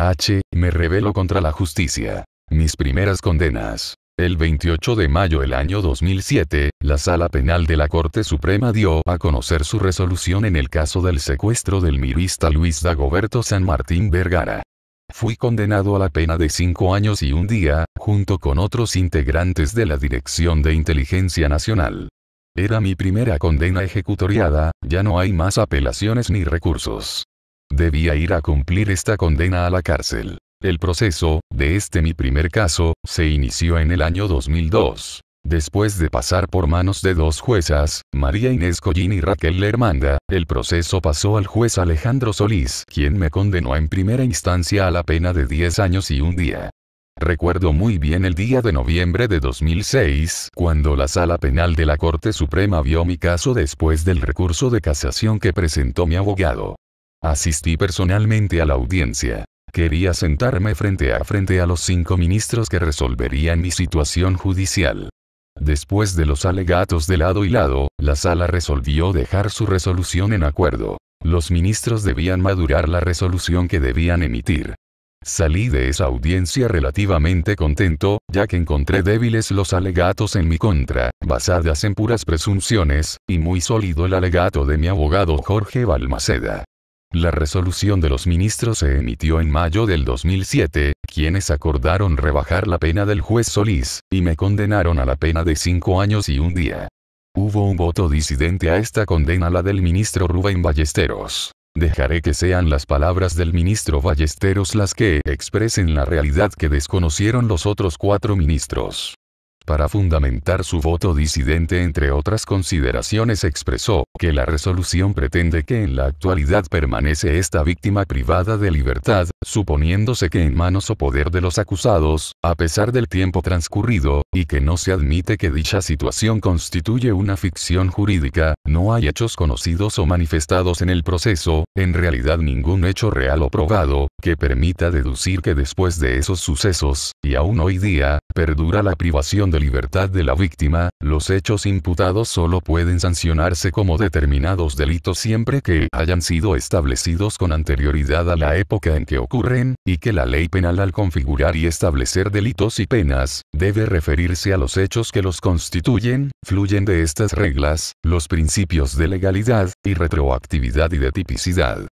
H. Me rebelo contra la justicia. Mis primeras condenas. El 28 de mayo del año 2007, la Sala Penal de la Corte Suprema dio a conocer su resolución en el caso del secuestro del mirista Luis Dagoberto San Martín Vergara. Fui condenado a la pena de cinco años y un día, junto con otros integrantes de la Dirección de Inteligencia Nacional. Era mi primera condena ejecutoriada, ya no hay más apelaciones ni recursos. Debía ir a cumplir esta condena a la cárcel. El proceso, de este mi primer caso, se inició en el año 2002. Después de pasar por manos de dos juezas, María Inés Collín y Raquel Lermanda, el proceso pasó al juez Alejandro Solís, quien me condenó en primera instancia a la pena de 10 años y un día. Recuerdo muy bien el día de noviembre de 2006, cuando la sala penal de la Corte Suprema vio mi caso después del recurso de casación que presentó mi abogado. Asistí personalmente a la audiencia. Quería sentarme frente a frente a los cinco ministros que resolverían mi situación judicial. Después de los alegatos de lado y lado, la sala resolvió dejar su resolución en acuerdo. Los ministros debían madurar la resolución que debían emitir. Salí de esa audiencia relativamente contento, ya que encontré débiles los alegatos en mi contra, basadas en puras presunciones, y muy sólido el alegato de mi abogado Jorge Balmaceda. La resolución de los ministros se emitió en mayo del 2007, quienes acordaron rebajar la pena del juez Solís, y me condenaron a la pena de cinco años y un día. Hubo un voto disidente a esta condena la del ministro Rubén Ballesteros. Dejaré que sean las palabras del ministro Ballesteros las que expresen la realidad que desconocieron los otros cuatro ministros para fundamentar su voto disidente entre otras consideraciones expresó que la resolución pretende que en la actualidad permanece esta víctima privada de libertad, suponiéndose que en manos o poder de los acusados, a pesar del tiempo transcurrido, y que no se admite que dicha situación constituye una ficción jurídica, no hay hechos conocidos o manifestados en el proceso, en realidad ningún hecho real o probado, que permita deducir que después de esos sucesos, y aún hoy día, perdura la privación de libertad de la víctima, los hechos imputados solo pueden sancionarse como determinados delitos siempre que hayan sido establecidos con anterioridad a la época en que ocurren, y que la ley penal al configurar y establecer delitos y penas, debe referirse a los hechos que los constituyen, fluyen de estas reglas, los principios principios de legalidad, y retroactividad y de tipicidad.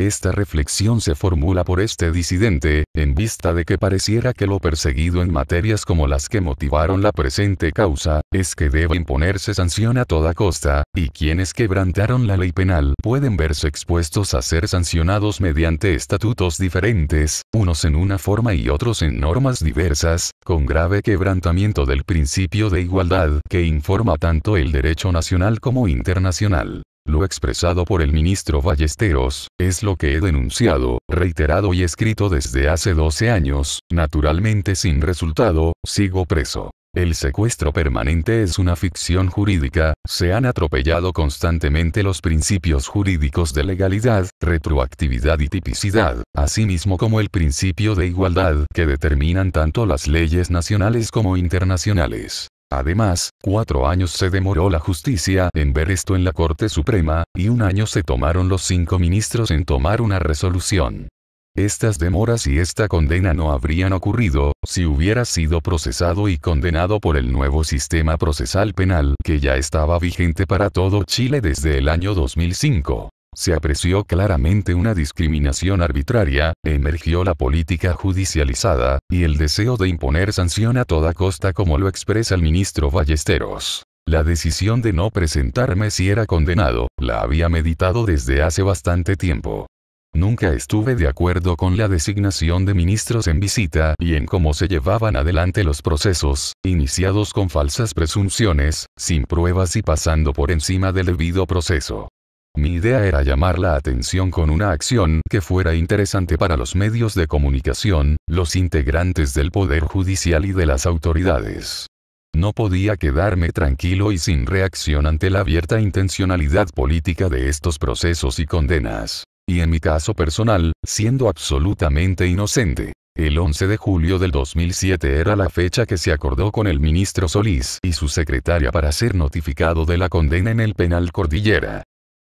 Esta reflexión se formula por este disidente, en vista de que pareciera que lo perseguido en materias como las que motivaron la presente causa, es que debe imponerse sanción a toda costa, y quienes quebrantaron la ley penal pueden verse expuestos a ser sancionados mediante estatutos diferentes, unos en una forma y otros en normas diversas, con grave quebrantamiento del principio de igualdad que informa tanto el derecho nacional como internacional. Lo expresado por el ministro Ballesteros, es lo que he denunciado, reiterado y escrito desde hace 12 años, naturalmente sin resultado, sigo preso. El secuestro permanente es una ficción jurídica, se han atropellado constantemente los principios jurídicos de legalidad, retroactividad y tipicidad, asimismo como el principio de igualdad que determinan tanto las leyes nacionales como internacionales. Además, cuatro años se demoró la justicia en ver esto en la Corte Suprema, y un año se tomaron los cinco ministros en tomar una resolución. Estas demoras y esta condena no habrían ocurrido, si hubiera sido procesado y condenado por el nuevo sistema procesal penal que ya estaba vigente para todo Chile desde el año 2005. Se apreció claramente una discriminación arbitraria, emergió la política judicializada, y el deseo de imponer sanción a toda costa como lo expresa el ministro Ballesteros. La decisión de no presentarme si era condenado, la había meditado desde hace bastante tiempo. Nunca estuve de acuerdo con la designación de ministros en visita y en cómo se llevaban adelante los procesos, iniciados con falsas presunciones, sin pruebas y pasando por encima del debido proceso. Mi idea era llamar la atención con una acción que fuera interesante para los medios de comunicación, los integrantes del Poder Judicial y de las autoridades. No podía quedarme tranquilo y sin reacción ante la abierta intencionalidad política de estos procesos y condenas. Y en mi caso personal, siendo absolutamente inocente. El 11 de julio del 2007 era la fecha que se acordó con el ministro Solís y su secretaria para ser notificado de la condena en el penal Cordillera.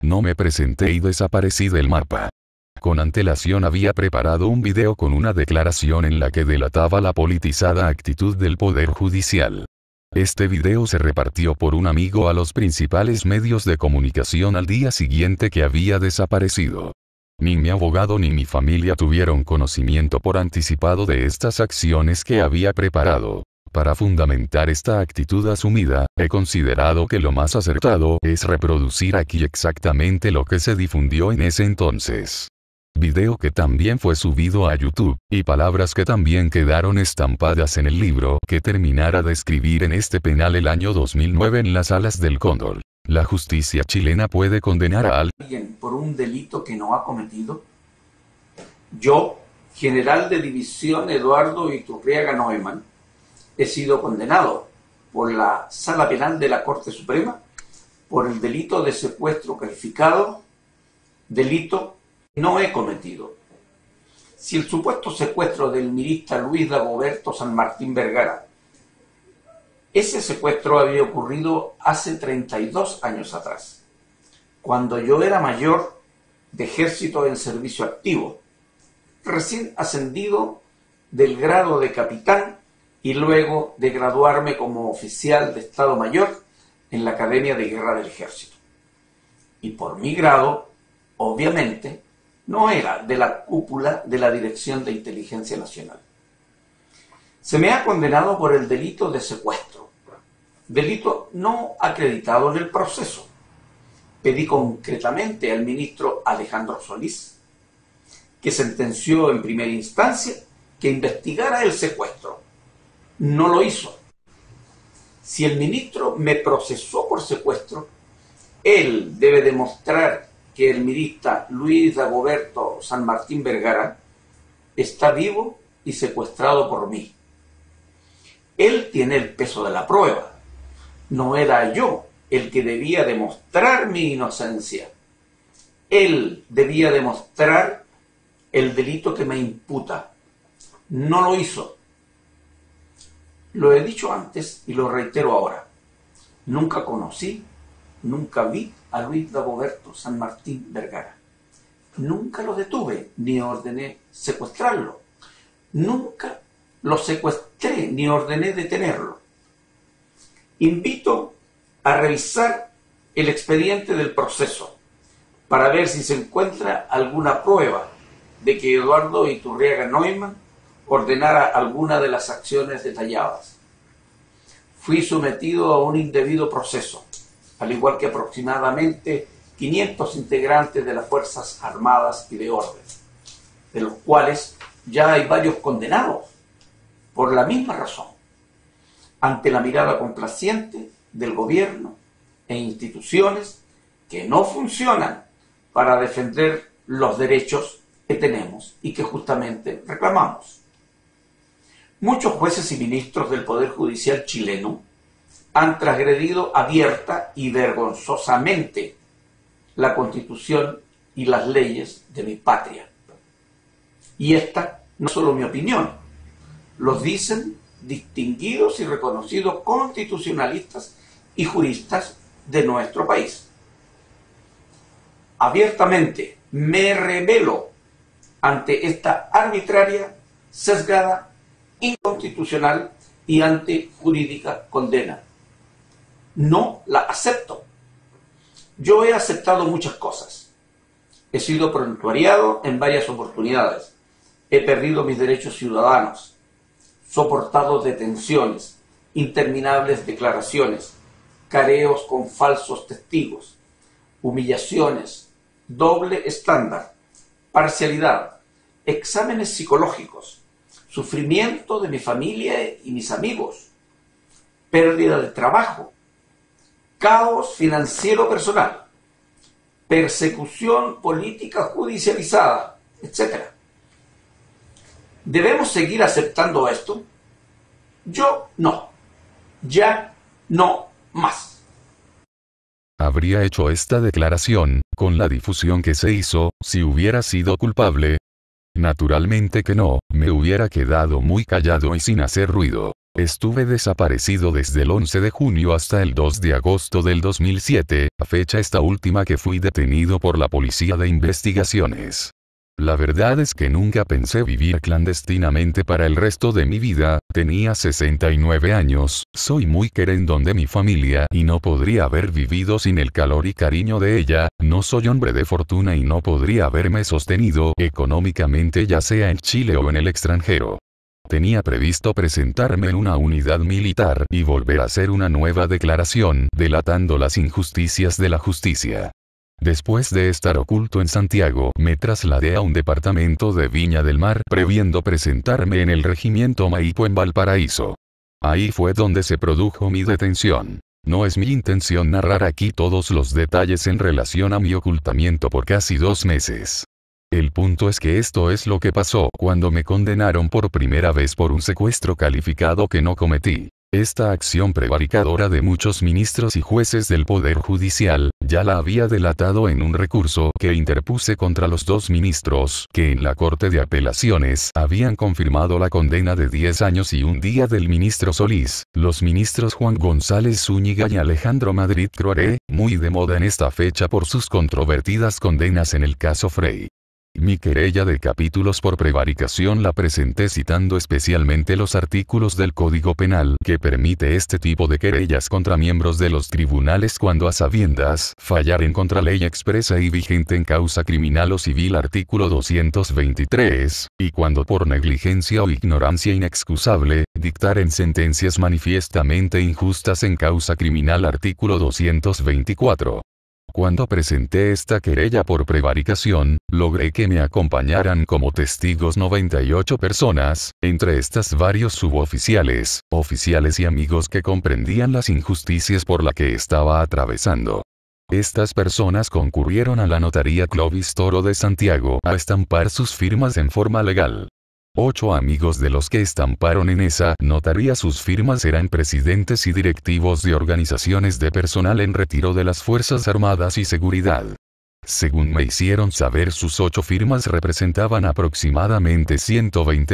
No me presenté y desaparecí del mapa. Con antelación había preparado un video con una declaración en la que delataba la politizada actitud del Poder Judicial. Este video se repartió por un amigo a los principales medios de comunicación al día siguiente que había desaparecido. Ni mi abogado ni mi familia tuvieron conocimiento por anticipado de estas acciones que había preparado. Para fundamentar esta actitud asumida, he considerado que lo más acertado es reproducir aquí exactamente lo que se difundió en ese entonces. Video que también fue subido a YouTube, y palabras que también quedaron estampadas en el libro que terminara de escribir en este penal el año 2009 en las alas del cóndor. ¿La justicia chilena puede condenar a alguien por un delito que no ha cometido? Yo, general de división Eduardo Iturriaga Ganoeman he sido condenado por la Sala Penal de la Corte Suprema por el delito de secuestro calificado, delito que no he cometido. Si el supuesto secuestro del mirista Luis Dagoberto San Martín Vergara, ese secuestro había ocurrido hace 32 años atrás, cuando yo era mayor de ejército en servicio activo, recién ascendido del grado de capitán y luego de graduarme como oficial de Estado Mayor en la Academia de Guerra del Ejército. Y por mi grado, obviamente, no era de la cúpula de la Dirección de Inteligencia Nacional. Se me ha condenado por el delito de secuestro, delito no acreditado en el proceso. Pedí concretamente al ministro Alejandro Solís, que sentenció en primera instancia que investigara el secuestro no lo hizo. Si el ministro me procesó por secuestro, él debe demostrar que el ministro Luis Dagoberto San Martín Vergara está vivo y secuestrado por mí. Él tiene el peso de la prueba. No era yo el que debía demostrar mi inocencia. Él debía demostrar el delito que me imputa. No lo hizo. Lo he dicho antes y lo reitero ahora. Nunca conocí, nunca vi a Luis Dagoberto San Martín Vergara. Nunca lo detuve ni ordené secuestrarlo. Nunca lo secuestré ni ordené detenerlo. Invito a revisar el expediente del proceso para ver si se encuentra alguna prueba de que Eduardo Iturriaga Neumann ordenara alguna de las acciones detalladas. Fui sometido a un indebido proceso, al igual que aproximadamente 500 integrantes de las Fuerzas Armadas y de Orden, de los cuales ya hay varios condenados por la misma razón, ante la mirada complaciente del gobierno e instituciones que no funcionan para defender los derechos que tenemos y que justamente reclamamos. Muchos jueces y ministros del Poder Judicial chileno han transgredido abierta y vergonzosamente la constitución y las leyes de mi patria. Y esta no es solo mi opinión, los dicen distinguidos y reconocidos constitucionalistas y juristas de nuestro país. Abiertamente me rebelo ante esta arbitraria, sesgada inconstitucional y antijurídica condena. No la acepto. Yo he aceptado muchas cosas. He sido prontuariado en varias oportunidades. He perdido mis derechos ciudadanos, soportado detenciones, interminables declaraciones, careos con falsos testigos, humillaciones, doble estándar, parcialidad, exámenes psicológicos, sufrimiento de mi familia y mis amigos, pérdida de trabajo, caos financiero personal, persecución política judicializada, etc. ¿Debemos seguir aceptando esto? Yo no. Ya no más. Habría hecho esta declaración, con la difusión que se hizo, si hubiera sido culpable, Naturalmente que no, me hubiera quedado muy callado y sin hacer ruido. Estuve desaparecido desde el 11 de junio hasta el 2 de agosto del 2007, fecha esta última que fui detenido por la Policía de Investigaciones. La verdad es que nunca pensé vivir clandestinamente para el resto de mi vida, tenía 69 años, soy muy querendón de mi familia y no podría haber vivido sin el calor y cariño de ella, no soy hombre de fortuna y no podría haberme sostenido económicamente ya sea en Chile o en el extranjero. Tenía previsto presentarme en una unidad militar y volver a hacer una nueva declaración, delatando las injusticias de la justicia. Después de estar oculto en Santiago, me trasladé a un departamento de Viña del Mar previendo presentarme en el regimiento Maipo en Valparaíso. Ahí fue donde se produjo mi detención. No es mi intención narrar aquí todos los detalles en relación a mi ocultamiento por casi dos meses. El punto es que esto es lo que pasó cuando me condenaron por primera vez por un secuestro calificado que no cometí. Esta acción prevaricadora de muchos ministros y jueces del Poder Judicial, ya la había delatado en un recurso que interpuse contra los dos ministros que en la Corte de Apelaciones habían confirmado la condena de 10 años y un día del ministro Solís, los ministros Juan González Zúñiga y Alejandro Madrid Croaré, muy de moda en esta fecha por sus controvertidas condenas en el caso Frey. Mi querella de capítulos por prevaricación la presenté citando especialmente los artículos del Código Penal que permite este tipo de querellas contra miembros de los tribunales cuando a sabiendas fallar en contra ley expresa y vigente en causa criminal o civil artículo 223, y cuando por negligencia o ignorancia inexcusable, dictar en sentencias manifiestamente injustas en causa criminal artículo 224. Cuando presenté esta querella por prevaricación, logré que me acompañaran como testigos 98 personas, entre estas varios suboficiales, oficiales y amigos que comprendían las injusticias por la que estaba atravesando. Estas personas concurrieron a la notaría Clovis Toro de Santiago a estampar sus firmas en forma legal. Ocho amigos de los que estamparon en esa notaría sus firmas eran presidentes y directivos de organizaciones de personal en retiro de las Fuerzas Armadas y Seguridad. Según me hicieron saber sus ocho firmas representaban aproximadamente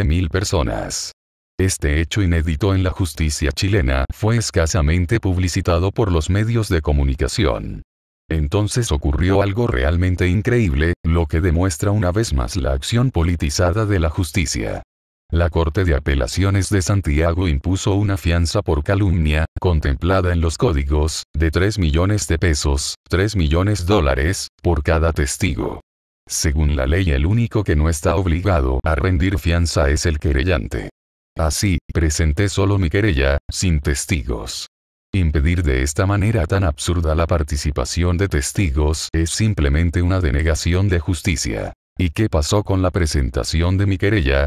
mil personas. Este hecho inédito en la justicia chilena fue escasamente publicitado por los medios de comunicación. Entonces ocurrió algo realmente increíble, lo que demuestra una vez más la acción politizada de la justicia. La Corte de Apelaciones de Santiago impuso una fianza por calumnia, contemplada en los códigos, de 3 millones de pesos, 3 millones de dólares, por cada testigo. Según la ley el único que no está obligado a rendir fianza es el querellante. Así, presenté solo mi querella, sin testigos. Impedir de esta manera tan absurda la participación de testigos es simplemente una denegación de justicia. ¿Y qué pasó con la presentación de mi querella?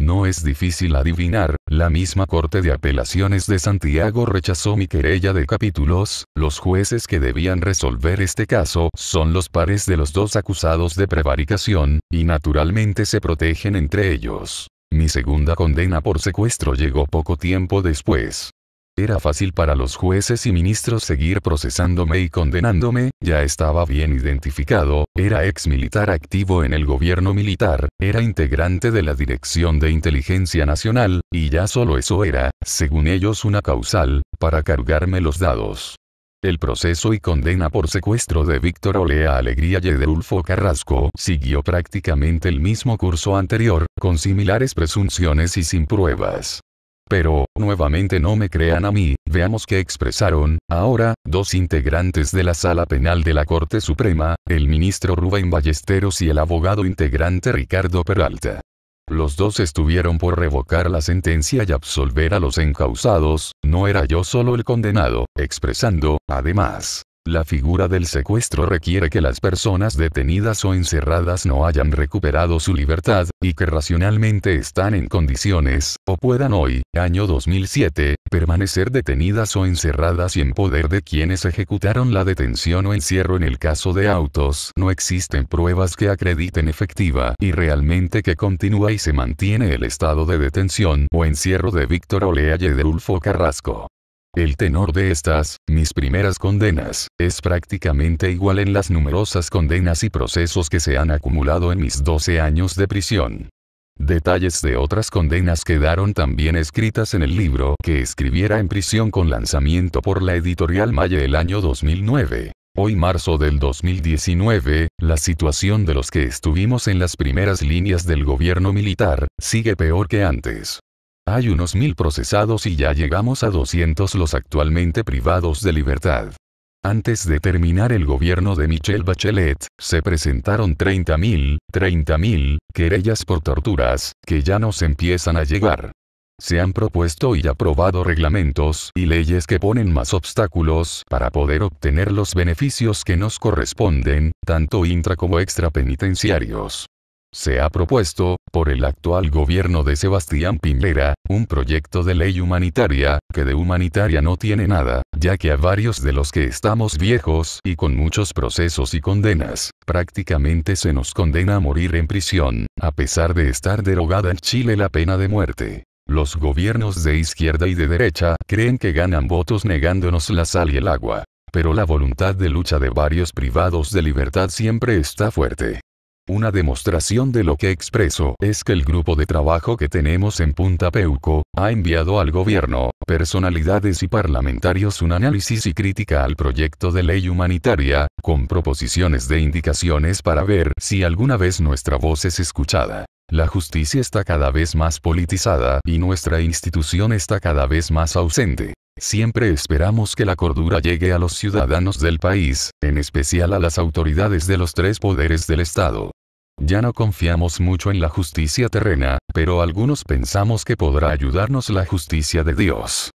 No es difícil adivinar, la misma Corte de Apelaciones de Santiago rechazó mi querella de capítulos, los jueces que debían resolver este caso son los pares de los dos acusados de prevaricación, y naturalmente se protegen entre ellos. Mi segunda condena por secuestro llegó poco tiempo después. Era fácil para los jueces y ministros seguir procesándome y condenándome, ya estaba bien identificado, era ex militar activo en el gobierno militar, era integrante de la Dirección de Inteligencia Nacional, y ya solo eso era, según ellos, una causal, para cargarme los dados. El proceso y condena por secuestro de Víctor Olea Alegría y Ulfo Carrasco siguió prácticamente el mismo curso anterior, con similares presunciones y sin pruebas. Pero, nuevamente no me crean a mí, veamos qué expresaron, ahora, dos integrantes de la Sala Penal de la Corte Suprema, el ministro Rubén Ballesteros y el abogado integrante Ricardo Peralta. Los dos estuvieron por revocar la sentencia y absolver a los encausados, no era yo solo el condenado, expresando, además, la figura del secuestro requiere que las personas detenidas o encerradas no hayan recuperado su libertad, y que racionalmente están en condiciones, o puedan hoy, año 2007, permanecer detenidas o encerradas y en poder de quienes ejecutaron la detención o encierro en el caso de autos. No existen pruebas que acrediten efectiva y realmente que continúa y se mantiene el estado de detención o encierro de Víctor Olea y Ulfo Carrasco. El tenor de estas, mis primeras condenas, es prácticamente igual en las numerosas condenas y procesos que se han acumulado en mis 12 años de prisión. Detalles de otras condenas quedaron también escritas en el libro que escribiera en prisión con lanzamiento por la editorial Maya el año 2009. Hoy marzo del 2019, la situación de los que estuvimos en las primeras líneas del gobierno militar, sigue peor que antes. Hay unos mil procesados y ya llegamos a 200 los actualmente privados de libertad. Antes de terminar el gobierno de Michelle Bachelet, se presentaron 30.000, 30.000, querellas por torturas, que ya nos empiezan a llegar. Se han propuesto y aprobado reglamentos y leyes que ponen más obstáculos para poder obtener los beneficios que nos corresponden, tanto intra como extrapenitenciarios. Se ha propuesto, por el actual gobierno de Sebastián Piñera, un proyecto de ley humanitaria, que de humanitaria no tiene nada, ya que a varios de los que estamos viejos y con muchos procesos y condenas, prácticamente se nos condena a morir en prisión, a pesar de estar derogada en Chile la pena de muerte. Los gobiernos de izquierda y de derecha creen que ganan votos negándonos la sal y el agua. Pero la voluntad de lucha de varios privados de libertad siempre está fuerte. Una demostración de lo que expreso es que el grupo de trabajo que tenemos en Punta Peuco, ha enviado al gobierno, personalidades y parlamentarios un análisis y crítica al proyecto de ley humanitaria, con proposiciones de indicaciones para ver si alguna vez nuestra voz es escuchada. La justicia está cada vez más politizada y nuestra institución está cada vez más ausente. Siempre esperamos que la cordura llegue a los ciudadanos del país, en especial a las autoridades de los tres poderes del Estado. Ya no confiamos mucho en la justicia terrena, pero algunos pensamos que podrá ayudarnos la justicia de Dios.